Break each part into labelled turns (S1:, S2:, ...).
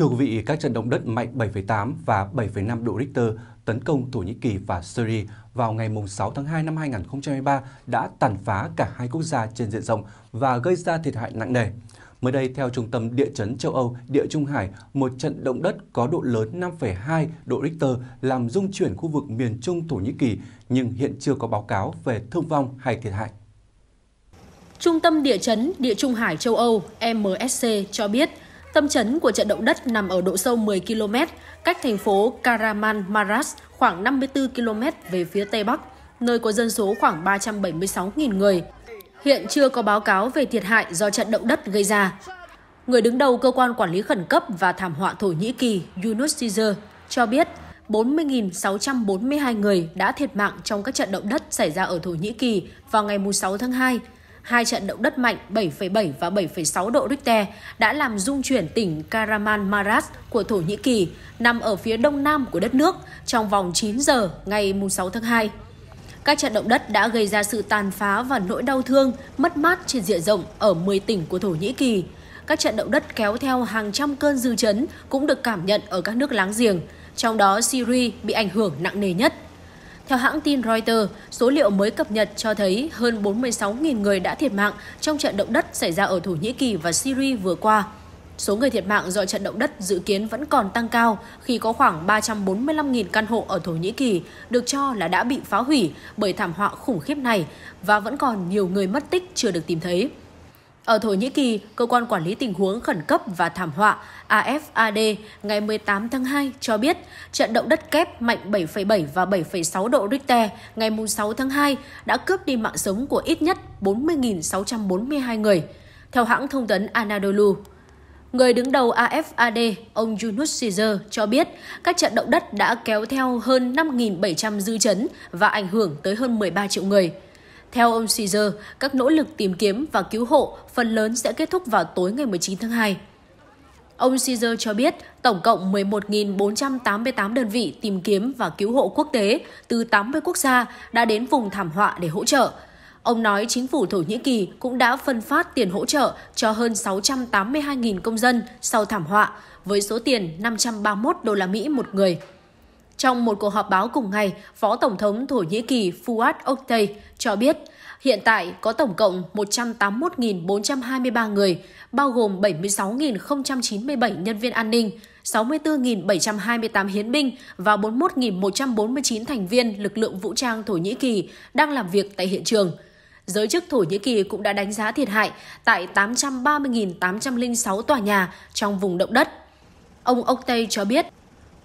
S1: Thưa quý vị, các trận động đất mạnh 7,8 và 7,5 độ Richter tấn công Thổ Nhĩ Kỳ và Syria vào ngày 6 tháng 2 năm 2023 đã tàn phá cả hai quốc gia trên diện rộng và gây ra thiệt hại nặng nề. Mới đây, theo Trung tâm Địa chấn châu Âu, Địa Trung Hải, một trận động đất có độ lớn 5,2 độ Richter làm rung chuyển khu vực miền Trung Thổ Nhĩ Kỳ, nhưng hiện chưa có báo cáo về thương vong hay thiệt hại.
S2: Trung tâm Địa chấn Địa Trung Hải châu Âu MSC cho biết, Tâm chấn của trận động đất nằm ở độ sâu 10 km, cách thành phố Karaman Maras khoảng 54 km về phía Tây Bắc, nơi có dân số khoảng 376.000 người. Hiện chưa có báo cáo về thiệt hại do trận động đất gây ra. Người đứng đầu Cơ quan Quản lý Khẩn cấp và Thảm họa Thổ Nhĩ Kỳ Yunus Caesar cho biết 40.642 người đã thiệt mạng trong các trận động đất xảy ra ở Thổ Nhĩ Kỳ vào ngày 6 tháng 2 Hai trận động đất mạnh 7,7 và 7,6 độ Richter đã làm rung chuyển tỉnh Karaman Maras của Thổ Nhĩ Kỳ, nằm ở phía đông nam của đất nước, trong vòng 9 giờ ngày 6 tháng 2. Các trận động đất đã gây ra sự tàn phá và nỗi đau thương, mất mát trên diện rộng ở 10 tỉnh của Thổ Nhĩ Kỳ. Các trận động đất kéo theo hàng trăm cơn dư chấn cũng được cảm nhận ở các nước láng giềng, trong đó Syria bị ảnh hưởng nặng nề nhất. Theo hãng tin Reuters, số liệu mới cập nhật cho thấy hơn 46.000 người đã thiệt mạng trong trận động đất xảy ra ở Thổ Nhĩ Kỳ và Syria vừa qua. Số người thiệt mạng do trận động đất dự kiến vẫn còn tăng cao khi có khoảng 345.000 căn hộ ở Thổ Nhĩ Kỳ được cho là đã bị phá hủy bởi thảm họa khủng khiếp này và vẫn còn nhiều người mất tích chưa được tìm thấy. Ở Thổ Nhĩ Kỳ, Cơ quan Quản lý Tình huống Khẩn cấp và Thảm họa AFAD ngày 18 tháng 2 cho biết trận động đất kép mạnh 7,7 và 7,6 độ Richter ngày 6 tháng 2 đã cướp đi mạng sống của ít nhất 40.642 người, theo hãng thông tấn Anadolu. Người đứng đầu AFAD, ông Yunus Caesar, cho biết các trận động đất đã kéo theo hơn 5.700 dư chấn và ảnh hưởng tới hơn 13 triệu người. Theo ông Caesar, các nỗ lực tìm kiếm và cứu hộ phần lớn sẽ kết thúc vào tối ngày 19 tháng 2. Ông Caesar cho biết tổng cộng 11.488 đơn vị tìm kiếm và cứu hộ quốc tế từ 80 quốc gia đã đến vùng thảm họa để hỗ trợ. Ông nói chính phủ Thổ Nhĩ Kỳ cũng đã phân phát tiền hỗ trợ cho hơn 682.000 công dân sau thảm họa với số tiền 531 đô la Mỹ một người. Trong một cuộc họp báo cùng ngày, Phó Tổng thống Thổ Nhĩ Kỳ Fuat Oktay cho biết hiện tại có tổng cộng 181.423 người, bao gồm 76.097 nhân viên an ninh, 64.728 hiến binh và 41.149 thành viên lực lượng vũ trang Thổ Nhĩ Kỳ đang làm việc tại hiện trường. Giới chức Thổ Nhĩ Kỳ cũng đã đánh giá thiệt hại tại 830.806 tòa nhà trong vùng động đất. Ông Oktay cho biết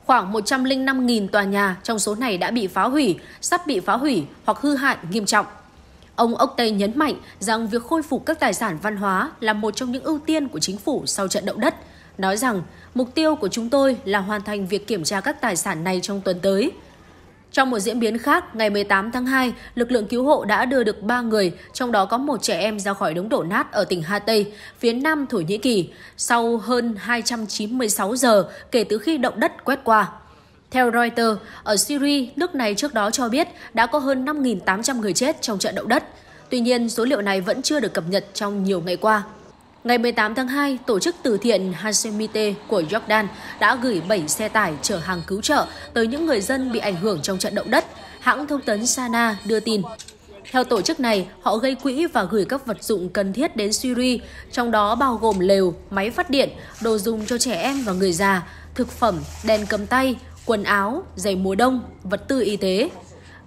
S2: Khoảng 105.000 tòa nhà trong số này đã bị phá hủy, sắp bị phá hủy hoặc hư hại nghiêm trọng. Ông Ốc Tây nhấn mạnh rằng việc khôi phục các tài sản văn hóa là một trong những ưu tiên của chính phủ sau trận động đất, nói rằng mục tiêu của chúng tôi là hoàn thành việc kiểm tra các tài sản này trong tuần tới – trong một diễn biến khác, ngày 18 tháng 2, lực lượng cứu hộ đã đưa được 3 người, trong đó có một trẻ em ra khỏi đống đổ nát ở tỉnh Hà Tây, phía nam Thổ Nhĩ Kỳ, sau hơn 296 giờ kể từ khi động đất quét qua. Theo Reuters, ở Syria, nước này trước đó cho biết đã có hơn 5.800 người chết trong trận động đất. Tuy nhiên, số liệu này vẫn chưa được cập nhật trong nhiều ngày qua. Ngày 18 tháng 2, tổ chức từ thiện Hashemite của Jordan đã gửi 7 xe tải chở hàng cứu trợ tới những người dân bị ảnh hưởng trong trận động đất. Hãng thông tấn Sana đưa tin. Theo tổ chức này, họ gây quỹ và gửi các vật dụng cần thiết đến Syria, trong đó bao gồm lều, máy phát điện, đồ dùng cho trẻ em và người già, thực phẩm, đèn cầm tay, quần áo, giày mùa đông, vật tư y tế.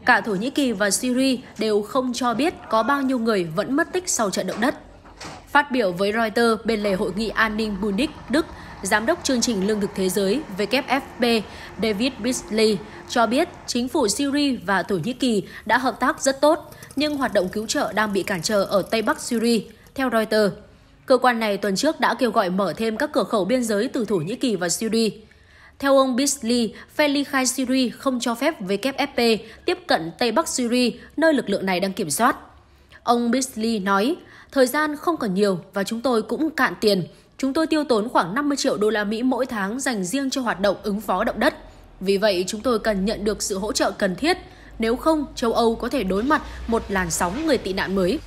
S2: Cả Thổ Nhĩ Kỳ và Syria đều không cho biết có bao nhiêu người vẫn mất tích sau trận động đất. Phát biểu với Reuters bên lề hội nghị an ninh Munich, Đức, Giám đốc chương trình Lương thực Thế giới WFP David Beasley cho biết chính phủ Syria và Thổ Nhĩ Kỳ đã hợp tác rất tốt, nhưng hoạt động cứu trợ đang bị cản trở ở Tây Bắc Syria, theo Reuters. Cơ quan này tuần trước đã kêu gọi mở thêm các cửa khẩu biên giới từ Thổ Nhĩ Kỳ và Syria. Theo ông Beasley, phe ly khai Syria không cho phép WFP tiếp cận Tây Bắc Syria, nơi lực lượng này đang kiểm soát. Ông Bisley nói, thời gian không còn nhiều và chúng tôi cũng cạn tiền. Chúng tôi tiêu tốn khoảng 50 triệu đô la Mỹ mỗi tháng dành riêng cho hoạt động ứng phó động đất. Vì vậy, chúng tôi cần nhận được sự hỗ trợ cần thiết. Nếu không, châu Âu có thể đối mặt một làn sóng người tị nạn mới.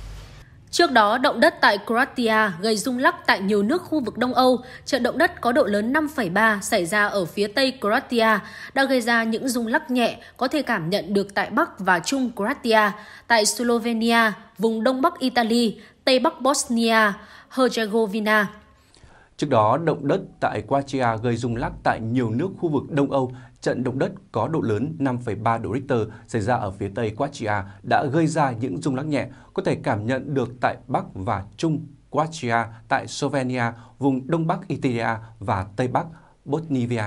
S2: Trước đó, động đất tại Croatia gây rung lắc tại nhiều nước khu vực Đông Âu. Trận động đất có độ lớn 5,3 xảy ra ở phía tây Croatia đã gây ra những rung lắc nhẹ có thể cảm nhận được tại Bắc và Trung Croatia, tại Slovenia, vùng Đông Bắc Italy, Tây Bắc Bosnia, Herzegovina.
S1: Trước đó, động đất tại Croatia gây rung lắc tại nhiều nước khu vực Đông Âu trận động đất có độ lớn 5,3 độ Richter xảy ra ở phía tây Quachia đã gây ra những rung lắc nhẹ, có thể cảm nhận được tại Bắc và Trung Quachia, tại Slovenia, vùng Đông Bắc Italia và Tây Bắc Bosnia.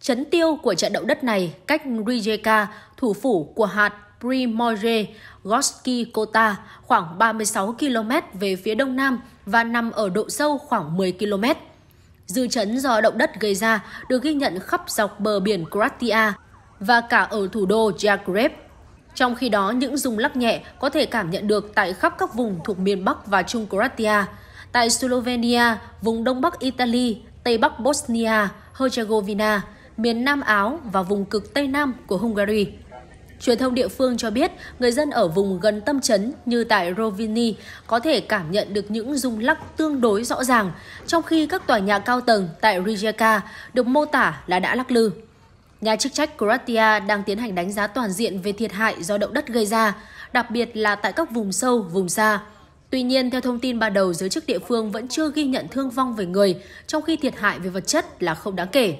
S2: Chấn tiêu của trận động đất này cách Rijeka, thủ phủ của hạt Primorje Gorski Kota khoảng 36 km về phía đông nam và nằm ở độ sâu khoảng 10 km. Dư chấn do động đất gây ra được ghi nhận khắp dọc bờ biển Croatia và cả ở thủ đô Zagreb. Trong khi đó, những rung lắc nhẹ có thể cảm nhận được tại khắp các vùng thuộc miền Bắc và Trung Croatia, tại Slovenia, vùng Đông Bắc Italy, Tây Bắc Bosnia, Herzegovina, miền Nam Áo và vùng cực Tây Nam của Hungary. Truyền thông địa phương cho biết, người dân ở vùng gần tâm chấn như tại Rovini có thể cảm nhận được những rung lắc tương đối rõ ràng, trong khi các tòa nhà cao tầng tại Rijeka được mô tả là đã lắc lư. Nhà chức trách Croatia đang tiến hành đánh giá toàn diện về thiệt hại do động đất gây ra, đặc biệt là tại các vùng sâu, vùng xa. Tuy nhiên, theo thông tin ban đầu, giới chức địa phương vẫn chưa ghi nhận thương vong về người, trong khi thiệt hại về vật chất là không đáng kể.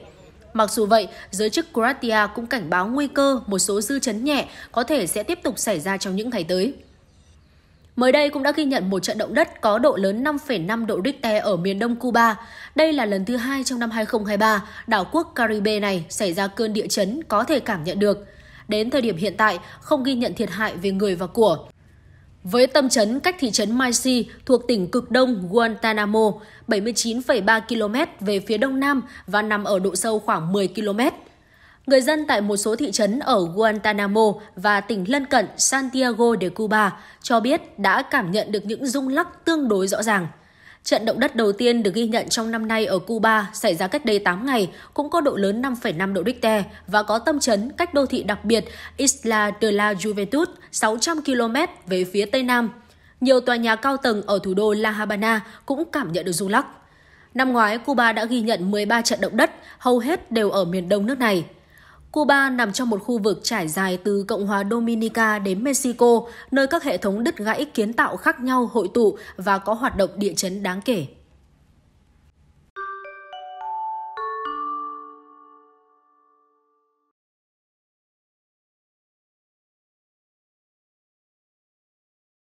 S2: Mặc dù vậy, giới chức Croatia cũng cảnh báo nguy cơ một số dư chấn nhẹ có thể sẽ tiếp tục xảy ra trong những ngày tới. Mới đây cũng đã ghi nhận một trận động đất có độ lớn 5,5 độ Richter ở miền đông Cuba. Đây là lần thứ hai trong năm 2023, đảo quốc Caribe này xảy ra cơn địa chấn có thể cảm nhận được. Đến thời điểm hiện tại, không ghi nhận thiệt hại về người và của. Với tâm trấn cách thị trấn Maisi thuộc tỉnh cực đông Guantanamo, 79,3 km về phía đông nam và nằm ở độ sâu khoảng 10 km. Người dân tại một số thị trấn ở Guantanamo và tỉnh lân cận Santiago de Cuba cho biết đã cảm nhận được những rung lắc tương đối rõ ràng. Trận động đất đầu tiên được ghi nhận trong năm nay ở Cuba xảy ra cách đây 8 ngày, cũng có độ lớn 5,5 độ Richter và có tâm chấn cách đô thị đặc biệt Isla de la Juventud 600 km về phía tây nam. Nhiều tòa nhà cao tầng ở thủ đô La Habana cũng cảm nhận được rung lắc. Năm ngoái, Cuba đã ghi nhận 13 trận động đất, hầu hết đều ở miền đông nước này. Cuba nằm trong một khu vực trải dài từ Cộng hòa Dominica đến Mexico, nơi các hệ thống đứt gãy kiến tạo khác nhau hội tụ và có hoạt động địa chấn đáng kể.